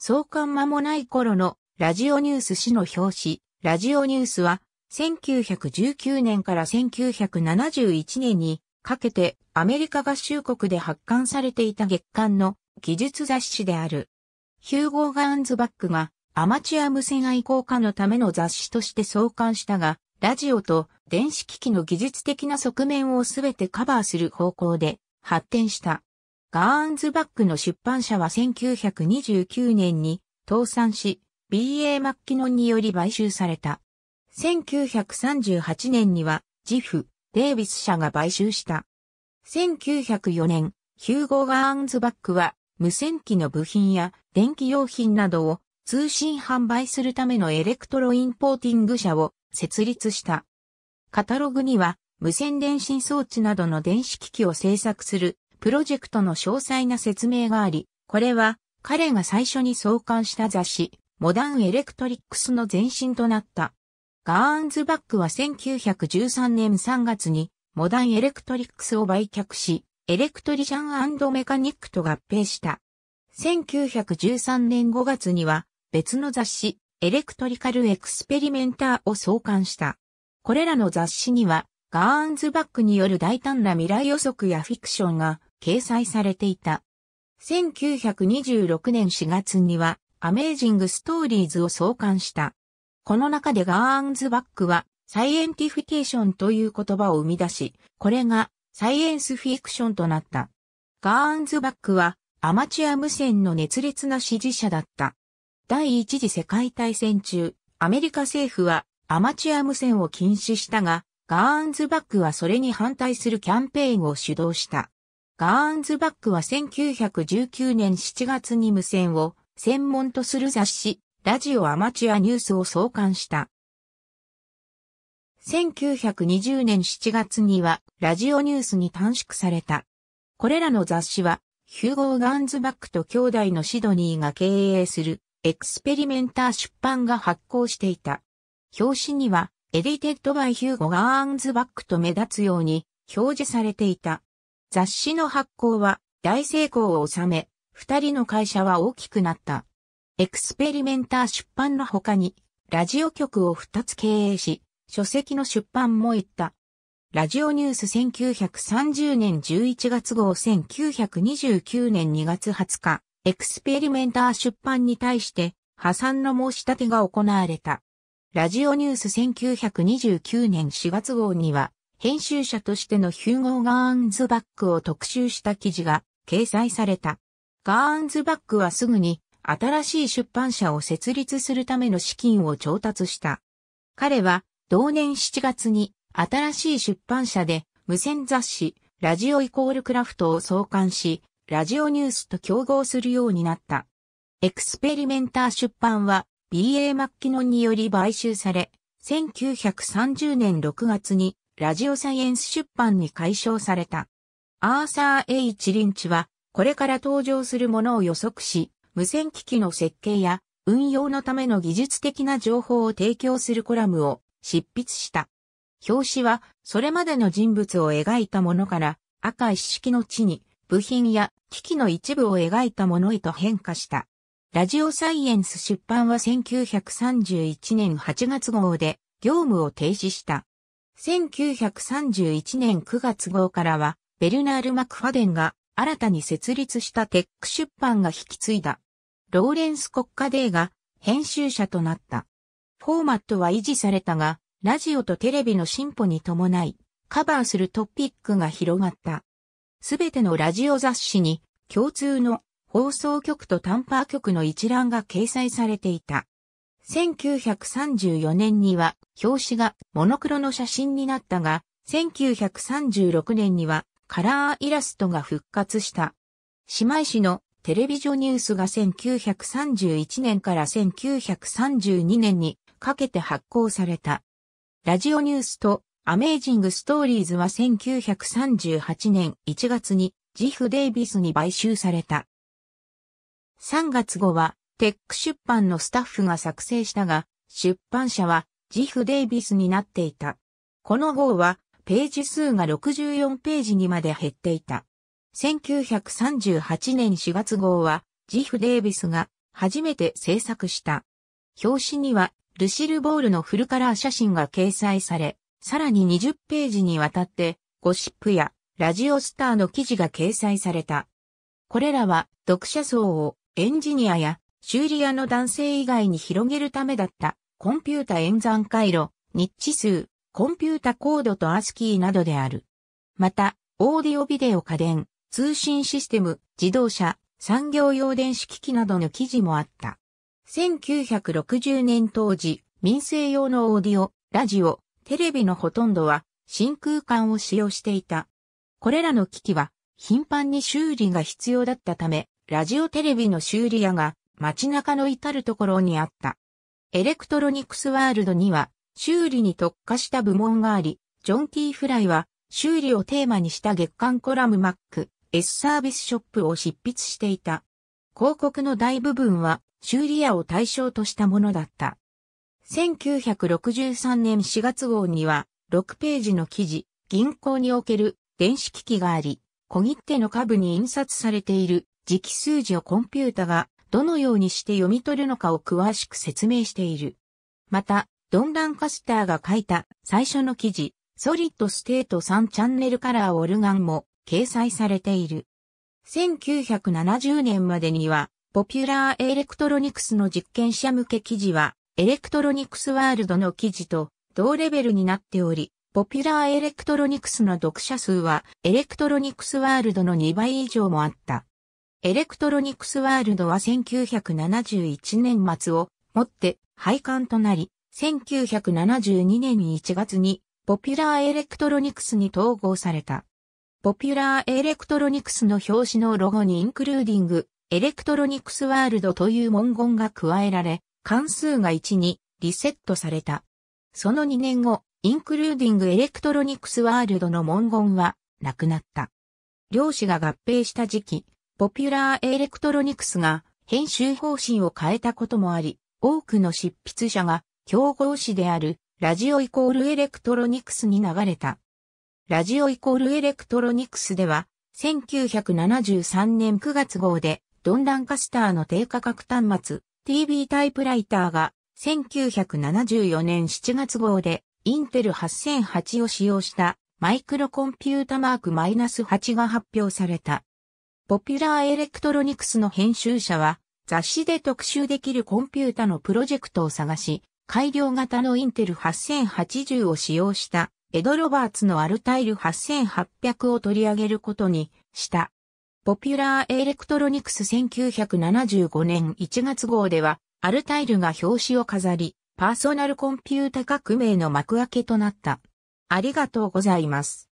創刊間もない頃のラジオニュース誌の表紙、ラジオニュースは、1919年から1971年にかけてアメリカ合衆国で発刊されていた月刊の技術雑誌である。ヒューゴー・ガーンズバックがアマチュア無線愛好家のための雑誌として創刊したが、ラジオと電子機器の技術的な側面をすべてカバーする方向で発展した。ガーンズバックの出版社は1929年に倒産し、BA マッキノンにより買収された。1938年には、ジフ、デイビス社が買収した。1904年、ヒューゴ・ガーンズバックは、無線機の部品や電気用品などを通信販売するためのエレクトロインポーティング社を設立した。カタログには、無線電信装置などの電子機器を製作するプロジェクトの詳細な説明があり、これは彼が最初に創刊した雑誌、モダンエレクトリックスの前身となった。ガーンズバックは1913年3月にモダンエレクトリックスを売却し、エレクトリシャンメカニックと合併した。1913年5月には別の雑誌、エレクトリカルエクスペリメンターを創刊した。これらの雑誌には、ガーンズバックによる大胆な未来予測やフィクションが掲載されていた。1926年4月には、アメージングストーリーズを創刊した。この中でガーンズバックは、サイエンティフィケーションという言葉を生み出し、これがサイエンスフィクションとなった。ガーンズバックはアマチュア無線の熱烈な支持者だった。第一次世界大戦中、アメリカ政府はアマチュア無線を禁止したが、ガーンズバックはそれに反対するキャンペーンを主導した。ガーンズバックは1919年7月に無線を専門とする雑誌、ラジオアマチュアニュースを創刊した。1920年7月にはラジオニュースに短縮された。これらの雑誌は、ヒューゴー・ガーンズバックと兄弟のシドニーが経営するエクスペリメンター出版が発行していた。表紙には、エディテッドバイヒューゴ・ガーンズバックと目立つように表示されていた。雑誌の発行は大成功を収め、二人の会社は大きくなった。エクスペリメンター出版の他に、ラジオ局を二つ経営し、書籍の出版も行った。ラジオニュース1930年11月号1929年2月20日、エクスペリメンター出版に対して破産の申し立てが行われた。ラジオニュース1929年4月号には、編集者としてのヒューゴー・ガーンズバックを特集した記事が掲載された。ガーンズバックはすぐに新しい出版社を設立するための資金を調達した。彼は同年7月に新しい出版社で無線雑誌ラジオイコールクラフトを創刊し、ラジオニュースと競合するようになった。エクスペリメンター出版は BA マッキノンにより買収され、1930年6月にラジオサイエンス出版に解消された。アーサー・ H・ リンチは、これから登場するものを予測し、無線機器の設計や運用のための技術的な情報を提供するコラムを執筆した。表紙は、それまでの人物を描いたものから、赤一式の地に、部品や機器の一部を描いたものへと変化した。ラジオサイエンス出版は1931年8月号で業務を停止した。1931年9月号からは、ベルナール・マクファデンが新たに設立したテック出版が引き継いだ。ローレンス国家デーが編集者となった。フォーマットは維持されたが、ラジオとテレビの進歩に伴い、カバーするトピックが広がった。すべてのラジオ雑誌に共通の放送局とタンパー局の一覧が掲載されていた。1934年には表紙がモノクロの写真になったが、1936年にはカラーイラストが復活した。姉妹市のテレビジョニュースが1931年から1932年にかけて発行された。ラジオニュースとアメージングストーリーズは1938年1月にジフ・デイビスに買収された。3月後はテック出版のスタッフが作成したが、出版社はジフ・デイビスになっていた。この号は、ページ数が64ページにまで減っていた。1938年4月号は、ジフ・デイビスが初めて制作した。表紙には、ルシル・ボールのフルカラー写真が掲載され、さらに20ページにわたって、ゴシップやラジオスターの記事が掲載された。これらは、読者層をエンジニアや修理屋の男性以外に広げるためだったコンピュータ演算回路、日地数、コンピュータコードとアスキーなどである。また、オーディオビデオ家電、通信システム、自動車、産業用電子機器などの記事もあった。1960年当時、民生用のオーディオ、ラジオ、テレビのほとんどは真空管を使用していた。これらの機器は頻繁に修理が必要だったため、ラジオテレビの修理屋が街中の至るところにあった。エレクトロニクスワールドには修理に特化した部門があり、ジョン・ー・フライは修理をテーマにした月刊コラムマック S サービスショップを執筆していた。広告の大部分は修理屋を対象としたものだった。1963年4月号には6ページの記事、銀行における電子機器があり、小切手の下部に印刷されている時期数字をコンピュータがどのようにして読み取るのかを詳しく説明している。また、ドン・ランカスターが書いた最初の記事、ソリッドステート3チャンネルカラーオルガンも掲載されている。1970年までには、ポピュラーエレクトロニクスの実験者向け記事は、エレクトロニクスワールドの記事と同レベルになっており、ポピュラーエレクトロニクスの読者数は、エレクトロニクスワールドの2倍以上もあった。エレクトロニクスワールドは1971年末をもって廃刊となり、1972年1月にポピュラーエレクトロニクスに統合された。ポピュラーエレクトロニクスの表紙のロゴにインクルーディング、エレクトロニクスワールドという文言が加えられ、関数が1にリセットされた。その2年後、インクルーディングエレクトロニクスワールドの文言はなくなった。両氏が合併した時期、ポピュラーエレクトロニクスが編集方針を変えたこともあり、多くの執筆者が競合誌であるラジオイコールエレクトロニクスに流れた。ラジオイコールエレクトロニクスでは、1973年9月号で、ドンランカスターの低価格端末、TV タイプライターが、1974年7月号で、インテル8008を使用した、マイクロコンピュータマーク -8 が発表された。ポピュラーエレクトロニクスの編集者は、雑誌で特集できるコンピュータのプロジェクトを探し、改良型のインテル8080を使用したエド・ロバーツのアルタイル8800を取り上げることにした。ポピュラーエレクトロニクス1975年1月号では、アルタイルが表紙を飾り、パーソナルコンピュータ革命の幕開けとなった。ありがとうございます。